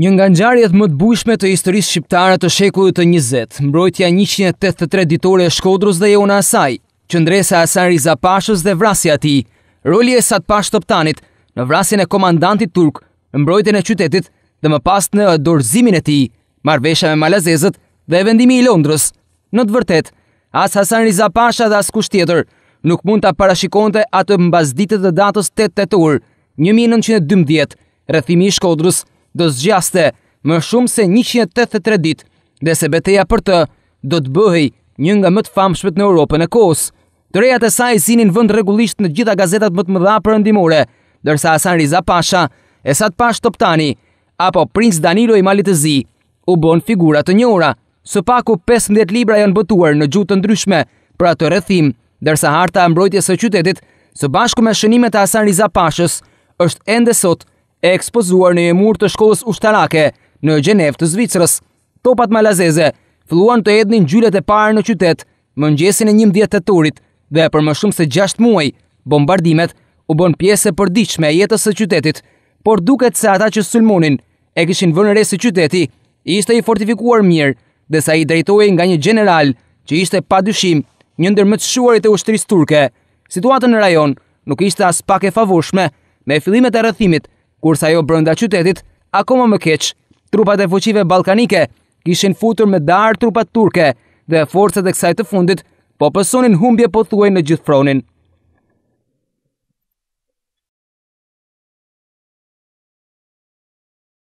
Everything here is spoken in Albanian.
Një nga ngjarjet më të bujshme të historisë shqiptare të shekullit të 20, mbrojtja 183-ditore e Shkodrës dhe Jona asaj, qendresa e Hasan Rizapashës dhe vrasja e tij, roli e Sad Pashë Toptanit në vrasjen e komandantit turk, mbrojtjen e qytetit dhe më pas në dorëzimin e tij, marvesha me malazezët dhe e vendimi i Londrës. Në të vërtetë, as Hasan Pasha dhe askush tjetër nuk mund ta parashikonte atë mbazditë dhe datës 8 tetor 1912, rrethimi i Shkodrës do zgjaste më shumë se 183 dit, dhe se beteja për të do të bëhej një nga më të famshmet në Europën e kohës. Të rejat e saj sinin vënd regullisht në gjitha gazetat më të mëdha për ndimore, dërsa Asan Riza Pasha, Esat Pash Toptani, apo Prince Danilo i Malitëzi, Zi, u bon figurat të njora, së paku 15 libra janë bëtuar në gjutë të ndryshme për atë rëthim, dërsa harta e mbrojtjes e qytetit, së bashku me shënimet e Asan Riza Pashës, është ende sot e ekspozuar në jemur të shkollës ushtarake në Gjenev të Zvicrës. Topat malazeze fluan të ednin gjyllet e parë në qytet më njësin e njim djetë të turit dhe për më shumë se gjasht muaj bombardimet u bon pjese për diqme jetës së qytetit, por duket se ata që sulmonin e kishin vënëre se qyteti, ishte i fortifikuar mirë dhe sa i drejtoj nga një general që ishte pa dyshim një ndër më të shuarit e ushtris turke. Situatën në rajon nuk ishte as pak e favushme me fillimet e rëthimit kurse ajo brenda qytetit akoma më keq. Trupat e fuqive ballkanike kishin futur me dar trupat turke dhe forcat e kësaj të fundit po pësonin humbje pothuaj në gjithë fronin.